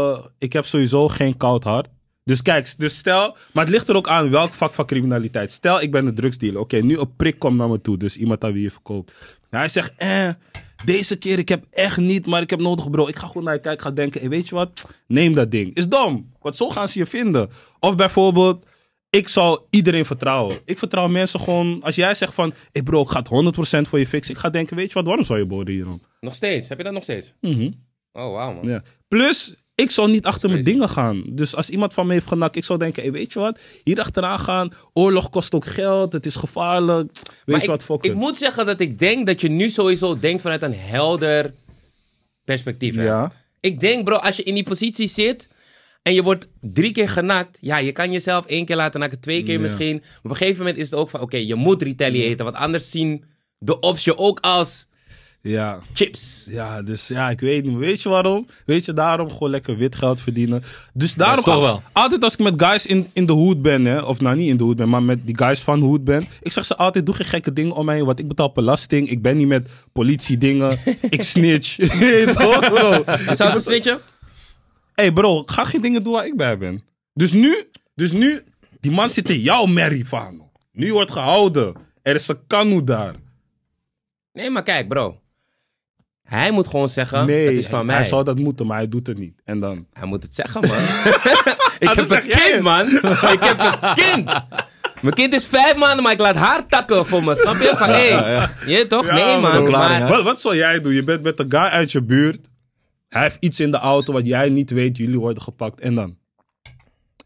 Eh, ik heb sowieso geen koud hart. Dus kijk, dus stel, maar het ligt er ook aan welk vak van criminaliteit. Stel, ik ben een drugsdealer. Oké, nu een prik komt naar me toe, dus iemand aan wie je verkoopt. hij zegt, eh, deze keer, ik heb echt niet, maar ik heb nodig, bro. Ik ga gewoon naar je kijken, ga denken, hey, weet je wat? Neem dat ding. Is dom, want zo gaan ze je vinden. Of bijvoorbeeld, ik zal iedereen vertrouwen. Ik vertrouw mensen gewoon, als jij zegt van, hey bro, ik ga het 100% voor je fixen. Ik ga denken, weet je wat, waarom zou je hier hierom? Nog steeds? Heb je dat nog steeds? Mhm. Oh, wauw, man. Ja. Plus, ik zou niet achter mijn dingen gaan. Dus als iemand van me heeft genakt, ik zou denken, hey, weet je wat? Hier achteraan gaan, oorlog kost ook geld, het is gevaarlijk. Weet je wat, fuck Ik moet zeggen dat ik denk dat je nu sowieso denkt vanuit een helder perspectief. Hè? Ja. Ik denk bro, als je in die positie zit en je wordt drie keer genakt. Ja, je kan jezelf één keer laten nakken, twee keer misschien. Maar op een gegeven moment is het ook van, oké, je moet retaliëten. Want anders zien de optie je ook als ja. Chips. Ja, dus ja, ik weet niet. Weet je waarom? Weet je daarom? Gewoon lekker wit geld verdienen. Dus daarom. Ah, altijd als ik met guys in, in de hoed ben, hè, of nou niet in de hoed ben, maar met die guys van hood hoed ben. Ik zeg ze altijd: doe geen gekke dingen om mij, want ik betaal belasting. Ik ben niet met politiedingen. ik snitch. toch, bro? Zou ze snitchen? Hé, hey bro, ga geen dingen doen waar ik bij ben. Dus nu, dus nu, die man zit in jouw merrie, van. Nu wordt gehouden. Er is een kanoe daar. Nee, maar kijk, bro. Hij moet gewoon zeggen, nee, het is van hij, mij. hij zou dat moeten, maar hij doet het niet. En dan? Hij moet het zeggen, man. ik ah, heb een kind, man. ik heb een kind. Mijn kind is vijf maanden, maar ik laat haar takken voor me. Snap je? Van, hé, je toch? nee, man. Maar... Wat, zal zou jij doen? Je bent met een guy uit je buurt. Hij heeft iets in de auto wat jij niet weet. Jullie worden gepakt. En dan?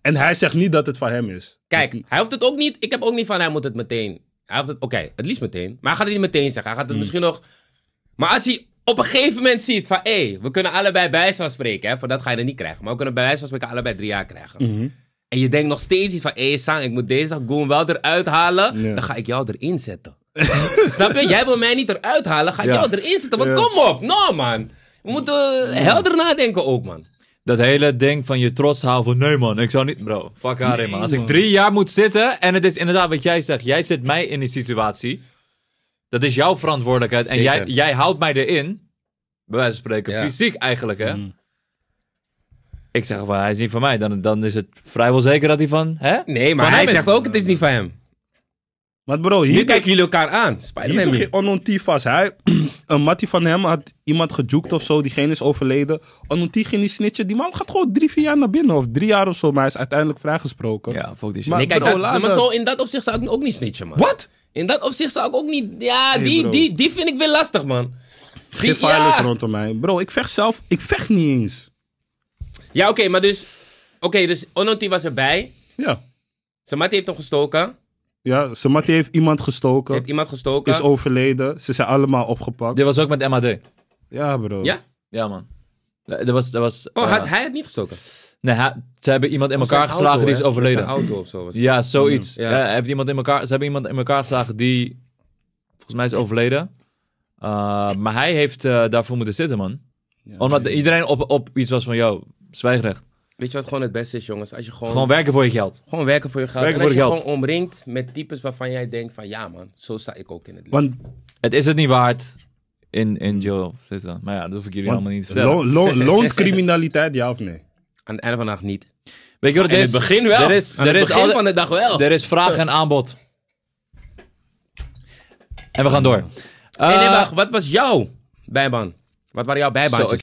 En hij zegt niet dat het van hem is. Kijk, dus- hij hoeft het ook niet. Ik heb ook niet van hij moet het meteen. Hij heeft het, oké, het liefst meteen. Maar hij gaat het niet meteen zeggen. Hij gaat het hmm. misschien nog. Maar als hij op een gegeven moment ziet van... hé, hey, we kunnen allebei bij spreken. Hè? Voor dat ga je er niet krijgen. Maar we kunnen bij wijze van spreken allebei drie jaar krijgen. Mhm. En je denkt nog steeds iets van... hé, hey, Sang, ik moet deze dag Goon wel eruit halen. Dan ga ik jou erin zetten. Snap je? Jij wil mij niet eruit halen. Ga ik jou erin zetten. Want kom op. Nou, man. We moeten eh, helder nadenken ook, man. Dat hele ding van je trots halen van nee man, ik zou niet... Bro, fuck man. Als ik drie jaar moet zitten en het is inderdaad wat jij zegt. Jij zet mij in die situatie. Dat is jouw verantwoordelijkheid. En jij, jij houdt mij erin. Bij wijze van spreken, fysiek eigenlijk, hè? Mm. Ik zeg van, hij is niet van mij. Dan, dan is het vrijwel zeker dat hij van, hè? Nee, maar hij zegt ook, het is niet van hem. Maar bro, hier... Nu kijken jullie elkaar aan. spider toch geen onontief Hij, een mattie van hem had iemand gejoekt of zo. Diegene is overleden. Onontief ging die snitchen. Die man gaat gewoon drie, vier jaar naar binnen. Of drie jaar of zo. Maar hij is uiteindelijk vrijgesproken. Ja, fuck die shit. Maar, kijk, maar zo in dat opzicht zou ik ook niet snitchen, man. Wat? In dat opzicht zou ik ook niet... Ja, die, die, die vind ik weer lastig, man. Geen filers ja. rondom mij. Bro, ik vecht zelf. Ik vecht niet eens. Ja, oké, maar dus... Oké, dus Onoti was erbij. Ja. Samati heeft hem gestoken. Ja, Samati heeft iemand gestoken. Heeft iemand gestoken. Is overleden. Ze zijn allemaal opgepakt. Dit was ook met MAD. Ja, bro. Ja? Ja, man. Eh, dat was... Dat was oh, had eh, hij het niet gestoken? Nee, ze hebben iemand in elkaar geslagen die is overleden. Een auto of zo. Was ja, zoiets. Ja, eh, heeft iemand in elkaar, ze hebben iemand in elkaar geslagen die volgens mij is overleden. Eh, maar hij heeft eh, daarvoor moeten zitten, man. Omdat iedereen op, op iets was van, jou, zwijgrecht. Weet je wat gewoon het beste is, jongens? Als je gewoon, gewoon werken voor je geld. Gewoon werken voor je geld. Werken je, je gewoon omringd met types waarvan jij denkt van... Ja man, zo sta ik ook in het leven. Want het is het niet waard in, in jail zitten. Maar ja, dat hoef ik jullie allemaal niet te vertellen. loont criminaliteit, ja of nee? Aan het einde van de dag niet. Weet je wat het is? In het begin wel. Er is, er het is begin van de dag wel. Er is vraag en aanbod. En we gaan door. Uh, nee, nee, wacht. Wat was jouw bijban? Wat waren jouw bijbaantjes?